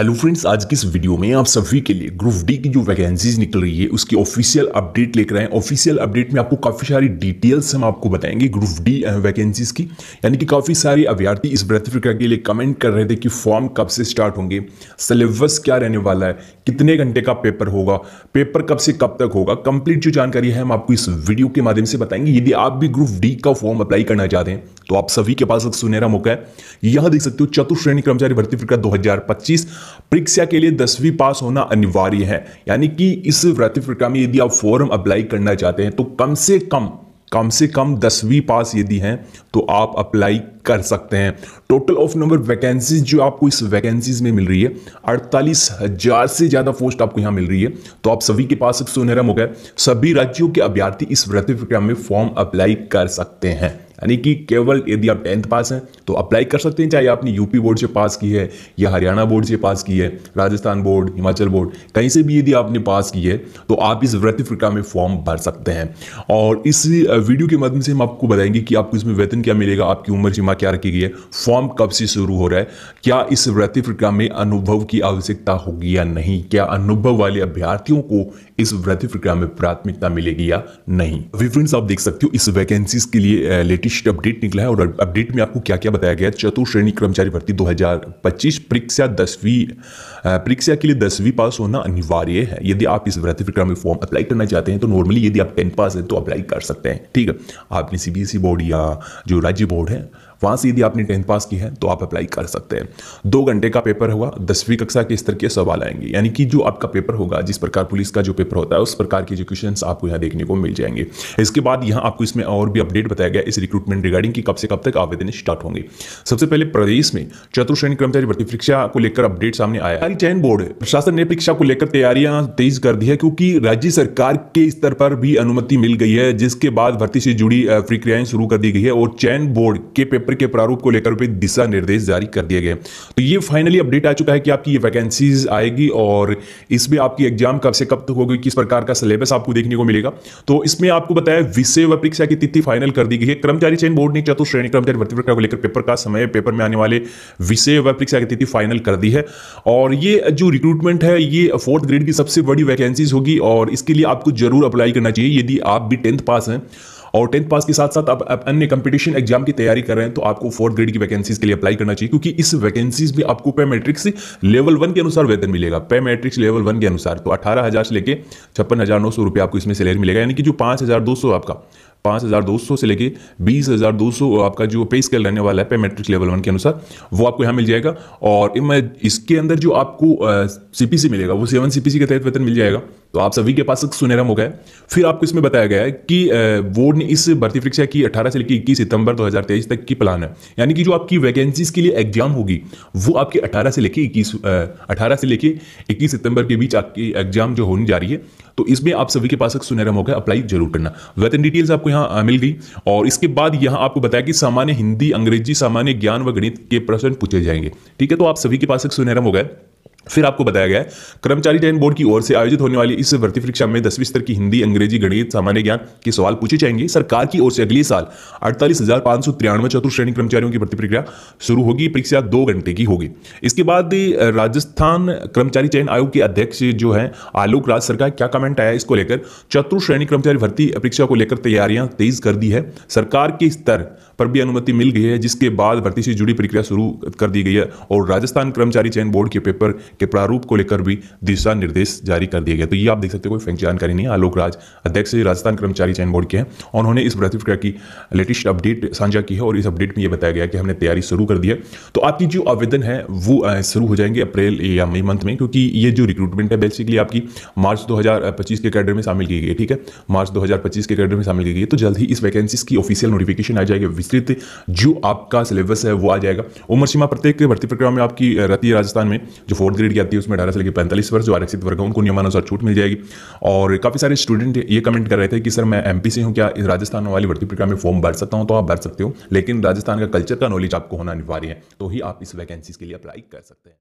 hello friends आज की इस वीडियो में आप सभी के लिए ग्रुप डी की जो वैकेंसीज निकल रही है उसकी ऑफिशियल अपडेट लेकर आए ऑफिशियल अपडेट में आपको काफ़ी सारी डिटेल्स हम आपको बताएंगे ग्रुप डी वैकेंसीज की यानी कि काफ़ी सारे अभ्यर्थी इस व्रत प्रक्रिया के लिए कमेंट कर रहे थे कि फॉर्म कब से स्टार्ट होंगे सिलेबस क्या रहने वाला है कितने घंटे का पेपर होगा पेपर कब से कब तक होगा कंप्लीट जो जानकारी है हम आपको इस वीडियो के माध्यम से बताएंगे यदि आप भी ग्रुप डी का फॉर्म अप्लाई करना चाहते हैं तो आप सभी के पास एक सुनहरा मौका है यहां देख सकते हो चतुर्थ कर्मचारी भर्ती प्रक्रिया 2025 परीक्षा के लिए दसवीं पास होना अनिवार्य है यानी कि इस भर्ती प्रक्रिया में यदि आप फॉर्म अप्लाई करना चाहते हैं तो कम से कम कम से कम दसवीं पास यदि हैं तो आप अप्लाई कर सकते हैं टोटल ऑफ नंबर वैकेंसीज जो आपको इस वैकेंसीज में मिल रही है अड़तालीस हजार से ज़्यादा पोस्ट आपको यहां मिल रही है तो आप सभी के पास एक सुनहरा मौका है सभी राज्यों के अभ्यर्थी इस वृत्ति प्रक्रिया में फॉर्म अप्लाई कर सकते हैं यानी कि केवल यदि आप टेंथ पास हैं तो अप्लाई कर सकते हैं चाहे आपने यूपी बोर्ड से पास की है या हरियाणा बोर्ड से पास की है राजस्थान बोर्ड हिमाचल बोर्ड कहीं से भी यदि आपने पास की है तो आप इस वृत्ति प्रक्रिया में फॉर्म भर सकते हैं और इस वीडियो के माध्यम से हम आपको बताएंगे कि आपको इसमें वेतन क्या मिलेगा आपकी उम्र सीमा क्या रखी गई है फॉर्म कब से शुरू हो रहा है क्या इस वृत्ति प्रक्रिया में अनुभव की आवश्यकता होगी या नहीं क्या अनुभव वाले अभ्यर्थियों को इस वृत्ति प्रक्रिया में प्राथमिकता मिलेगी या नहीं अभी फ्रेंड्स आप देख सकते हो इस वैकेंसीज के लिए लेटेस्ट लेटेस्ट अपडेट निकला है और अपडेट में आपको क्या क्या बताया गया है चतुर्थ श्रेणी कर्मचारी भर्ती 2025 परीक्षा दसवीं परीक्षा के लिए दसवीं पास होना अनिवार्य है यदि आप इस भर्ती प्रक्रिया में फॉर्म अप्लाई करना चाहते हैं तो नॉर्मली यदि आप टेन पास है तो अप्लाई कर सकते हैं ठीक है आपने सी बोर्ड या जो राज्य बोर्ड है वहां से यदि आपने टेंथ पास की है तो आप अप्लाई कर सकते हैं दो घंटे का पेपर होगा दसवीं कक्षा के स्तर के सवाल आएंगे यानी कि जो आपका पेपर होगा जिस प्रकार पुलिस का जो पेपर होता है उस प्रकार के जो क्वेश्चन आपको यहाँ देखने को मिल जाएंगे इसके बाद यहाँ आपको इसमें और भी अपडेट बताया गया इस रिक्रूटमेंट रिगार्डिंग की कब से कब तक आवेदन स्टार्ट होंगे सबसे पहले प्रदेश में चतुर श्रेणी कर्मचारी भर्ती परीक्षा को लेकर अपडेट सामने आया चयन बोर्ड प्रशासन ने परीक्षा को लेकर तैयारियां तेज कर दी है क्योंकि राज्य सरकार के स्तर पर भी अनुमति मिल गई है जिसके बाद भर्ती से जुड़ी प्रक्रियाएं शुरू कर दी गई है और चयन बोर्ड के पेपर पेपर के प्रारूप को लेकर भी दिशा निर्देश जारी कर दिए गए तो ये फाइनली अपडेट आ चुका है कि आपकी ये वैकेंसीज आएगी और इसमें आपकी एग्जाम कब से कब तक होगी किस प्रकार का सिलेबस आपको देखने को मिलेगा तो इसमें आपको बताया विषय व परीक्षा की तिथि फाइनल कर दी गई है कर्मचारी चयन बोर्ड ने चतुर्थ श्रेणी कर्मचारी भर्ती प्रक्रिया को लेकर पेपर का समय पेपर में आने वाले विषय व परीक्षा की तिथि फाइनल कर दी है और ये जो रिक्रूटमेंट है ये फोर्थ ग्रेड की सबसे बड़ी वैकेंसीज होगी और इसके लिए आपको जरूर अप्लाई करना चाहिए यदि आप भी टेंथ पास हैं और टेंथ पास के साथ साथ आप, अन्य कंपटीशन एग्जाम की तैयारी कर रहे हैं तो आपको फोर्थ ग्रेड की वैकेंसीज के लिए अप्लाई करना चाहिए क्योंकि इस वैकेंसीज में आपको पे मैट्रिक्स लेवल वन के अनुसार वेतन मिलेगा पे मैट्रिक्स लेवल वन के अनुसार तो अठारह हज़ार से लेकर छप्पन हज़ार नौ सौ आपको इसमें सैलरी मिलेगा यानी कि जो पांच हज़ार दो सौ आपका पाँच हज़ार दो सौ से लेके बीस हज़ार दो सौ आपका जो पे स्केल रहने वाला है पे मेट्रिक लेवल वन के अनुसार वो आपको यहाँ मिल जाएगा और इसके अंदर जो आपको सीपीसी मिलेगा वो सेवन सीपीसी के तहत वेतन मिल जाएगा तो आप सभी के पास सुनहरा मौका है फिर आपको इसमें बताया गया है कि बोर्ड ने इस भर्ती परीक्षा की 18 से लेकर इक्कीस सितंबर 2023 तक की प्लान है यानी कि जो आपकी वैकेंसीज के लिए एग्जाम होगी वो आपकी 18 से लेकर 21 18 से लेकर 21 सितंबर के बीच आपकी एग्जाम जो होने जा रही है तो इसमें आप सभी के पास एक सुनहरा मौका है अप्लाई जरूर करना वेतन डिटेल्स आपको यहाँ मिल गई और इसके बाद यहाँ आपको बताया कि सामान्य हिंदी अंग्रेजी सामान्य ज्ञान व गणित के प्रश्न पूछे जाएंगे ठीक है तो आप सभी के पास एक सुनहरा गया फिर आपको बताया गया है कर्मचारी चयन बोर्ड की ओर से आयोजित होने वाली इस भर्ती परीक्षा में दसवीं स्तर की हिंदी अंग्रेजी गणित सामान्य ज्ञान के सवाल पूछे जाएंगे सरकार की ओर से अगले साल अड़तालीस हजार पांच सौ तिरानवे चतुर्थ श्रेणी कर्मचारियों की भर्ती प्रक्रिया शुरू होगी परीक्षा दो घंटे की होगी इसके बाद राजस्थान कर्मचारी चयन आयोग के अध्यक्ष जो है आलोक राज सरकार क्या कमेंट आया इसको लेकर चतुर्थ श्रेणी कर्मचारी भर्ती परीक्षा को लेकर तैयारियां तेज कर दी है सरकार के स्तर पर भी अनुमति मिल गई है जिसके बाद भर्ती से जुड़ी प्रक्रिया शुरू कर दी गई है और राजस्थान कर्मचारी चयन बोर्ड के पेपर के प्रारूप को लेकर भी दिशा निर्देश जारी कर दिए गए तो ये आप देख सकते हो कोई फैंक जानकारी नहीं आलोक राज अध्यक्ष राजस्थान कर्मचारी चयन बोर्ड के हैं उन्होंने इस भर्ती प्रक्रिया की लेटेस्ट अपडेट साझा की है और इस अपडेट में यह बताया गया कि हमने तैयारी शुरू कर दी है तो आपकी जो आवेदन है वो शुरू हो जाएंगे अप्रैल या मई मंथ में क्योंकि ये जो रिक्रूटमेंट है बेसिकली आपकी मार्च दो के कैडर में शामिल की गई ठीक है मार्च दो के कैडर में शामिल की गई तो जल्द ही इस वैकेंसी की ऑफिशियल नोटिफिकेशन आ जाएगी विस्तृत जो आपका सिलेबस है वो आ जाएगा उम्र सीमा प्रत्येक भर्ती प्रक्रिया में आपकी रहती है राजस्थान में जो फोर्थ अपग्रेड की आती है उसमें अठारह से लेकर पैंतालीस वर्ष जो आरक्षित वर्ग है उनको नियमानुसार छूट मिल जाएगी और काफ़ी सारे स्टूडेंट ये कमेंट कर रहे थे कि सर मैं एम से हूँ क्या राजस्थान वाली भर्ती प्रक्रिया में फॉर्म भर सकता हूँ तो आप भर सकते हो लेकिन राजस्थान का कल्चर का नॉलेज आपको होना अनिवार्य है तो ही आप इस वैकेंसीज के लिए अप्लाई कर सकते हैं